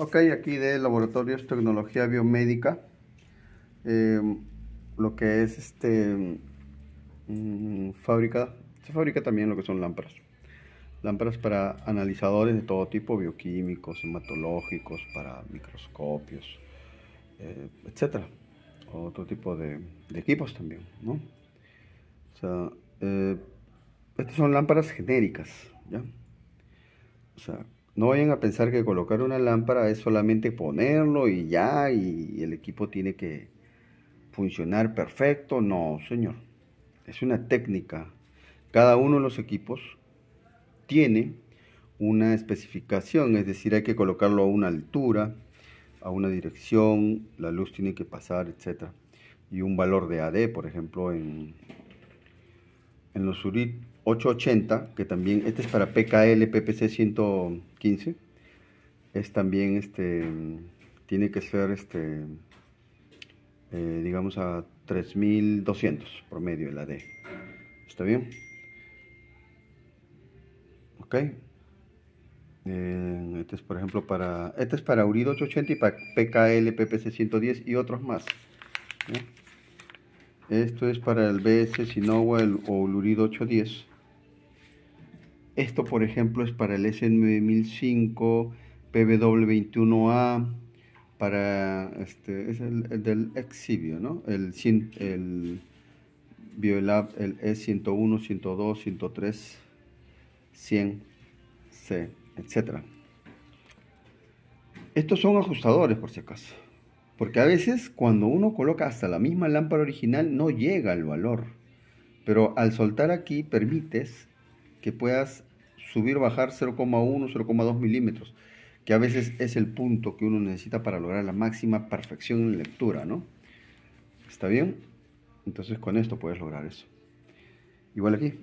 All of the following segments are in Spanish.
Ok, aquí de Laboratorios Tecnología Biomédica, eh, lo que es este mm, fábrica, se fabrica también lo que son lámparas. Lámparas para analizadores de todo tipo, bioquímicos, hematológicos, para microscopios, eh, etcétera. Otro tipo de, equipos también, ¿no? O sea, eh, estas son lámparas genéricas, ¿ya? O sea, no vayan a pensar que colocar una lámpara es solamente ponerlo y ya, y el equipo tiene que funcionar perfecto. No, señor. Es una técnica. Cada uno de los equipos tiene una especificación, es decir, hay que colocarlo a una altura, a una dirección, la luz tiene que pasar, etc. Y un valor de AD, por ejemplo, en, en los URIT 880, que también, este es para PKL PPC 115, es también, este, tiene que ser, este, eh, digamos a 3200 promedio la D. ¿Está bien? Ok. Eh, este es, por ejemplo, para, este es para Urido 880 y para PKL PPC 110 y otros más. ¿eh? Esto es para el BS Sinowa o el Urido 810. Esto, por ejemplo, es para el sn 9005 pw PBW21A, para este, es el, del Exhibio, ¿no? El, el Biolab, el E101, 102, 103, 100, C, etc. Estos son ajustadores, por si acaso. Porque a veces cuando uno coloca hasta la misma lámpara original no llega al valor. Pero al soltar aquí permites que puedas subir, bajar 0,1, 0,2 milímetros, que a veces es el punto que uno necesita para lograr la máxima perfección en lectura, ¿no? ¿Está bien? Entonces con esto puedes lograr eso. Igual aquí,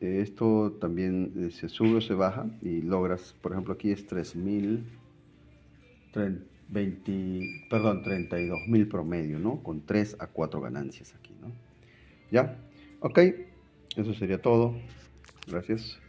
eh, esto también eh, se sube o se baja y logras, por ejemplo aquí es 3000, 20, perdón, 32.000 promedio, ¿no? Con 3 a 4 ganancias aquí, ¿no? ¿Ya? Ok, eso sería todo. Gracias.